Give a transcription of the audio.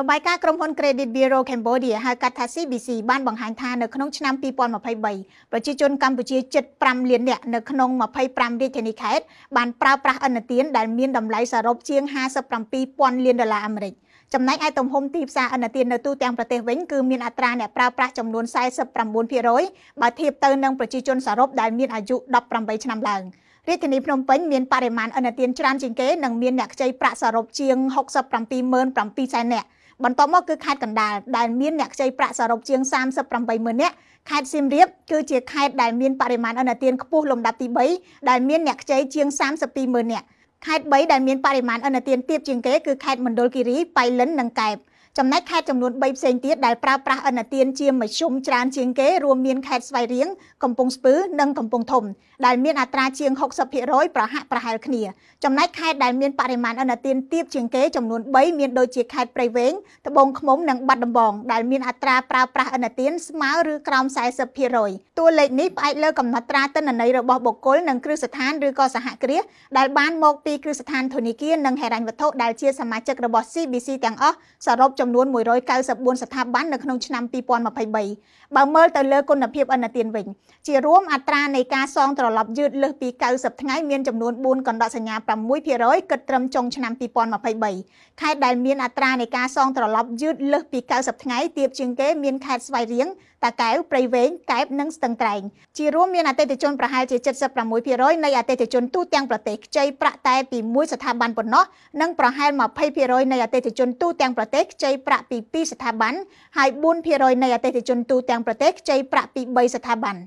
របាយការណ៍ក្រុមហ៊ុន Credit Bureau Cambodia ហៅកាត់ថា CBC បានបង្ហាញថានៅក្នុងឆ្នាំ2023ប្រជាជនកម្ពុជាជិត5លាននាក់នៅក្នុង25រាជធានីខេត្តបានប្រើប្រាស់ឥណទានដែលមានតម្លៃសរុបជាង57,000លានដុល្លារអាមេរិកចំណែកឯទំហំទីផ្សារឥណទាននៅទូទាំងប្រទេសវិញគឺមានអត្រាអ្នកប្រើប្រាស់ចំនួន49%បើធៀបទៅនឹងប្រជាជនសរុបដែលមានអាយុ18ឆ្នាំឡើងរាជធានីភ្នំពេញមានបរិមាណឥណទានច្រើនជាងគេនិងមានអ្នកខ្ចីប្រាក់សរុបជាង67,700,000នាក់បន្ទាប់មកគឺខេត្តកណ្ដាលដែលមានអ្នកខ្ចីប្រាក់សរុបជាង380,000នាក់ខេត្តសៀមរាបគឺជាខេត្តដែលមានបរិមាណអនុទានខ្ពស់លំដាប់ទី3ដែលមានអ្នកខ្ចីជាង32,000នាក់ខេត្ត3ដែលមានបរិមាណអនុទានទាបជាងគេគឺខេត្តមណ្ឌលគិរីប៉ៃលិននិងកែបចំណែកខេត្តចំនួន3ផ្សេងទៀតដែលប្រើប្រាស់ឥណទានជាមធ្យមច្រើនជាងគេរួមមានខេត្តស្វាយរៀងកំពង់ស្ពឺនិងកំពង់ធំ ដែលមានអត្រាជាង60%ប្រហាក់ប្រហែលគ្នាចំណែកខេត្តដែលមានបរិមាណឥណទានទាបជាងគេចំនួន3មានដូចជាខេត្តព្រៃវែងត្បូងឃ្មុំ និងបាត់ដំបង ដែល មានអត្រាប្រើប្រាស់ឥណទានស្មើឬក្រោម40%តួលេខនេះផ្អែកលើកំណត់ត្រាទិន្នន័យរបស់បុគ្គលនិងគ្រឹះស្ថានឬក៏សហគ្រាសដែលបានមកពីគ្រឹះស្ថានធនាគារនិងហិរញ្ញវត្ថុដែលជាសមាជិករបស់ CBC ទាំងអស់សរុបចំចំនួន194ស្ថាប័ននៅក្នុងឆ្នាំ2023បើមើលទៅលើគុណភាពអន្តទានវិញជារួមអត្រានៃការសងត្រឡប់យឺតលើសពី90ថ្ងៃមានចំនួន4កណ្ដកសញ្ញា6%គិតត្រឹមចុងឆ្នាំ2023ខេត្តដែលមានអត្រានៃការសងត្រឡប់យឺតលើសពី90ថ្ងៃទៀបជាងគេមានខេត្តស្វាយរៀងតាកែវព្រៃវែងកែបនិងស្ទឹងត្រែងជារួមមានអតិថិជនប្រហែលជា76%នៃអតិថិជនទូទាំងប្រទេសខ្ចីប្រាក់តែពីមួយស្ថាប័នប៉ុណ្ណោះនិងប្រហែល20%នៃអតិថិជនទូទាំងប្រទេសខ្ចីប្រាក់ពី2ស្ថាប័នហើយ4%នៃអតិថិជនទូទាំងប្រទេសខ្ចីប្រាក់ពី3ស្ថាប័ន។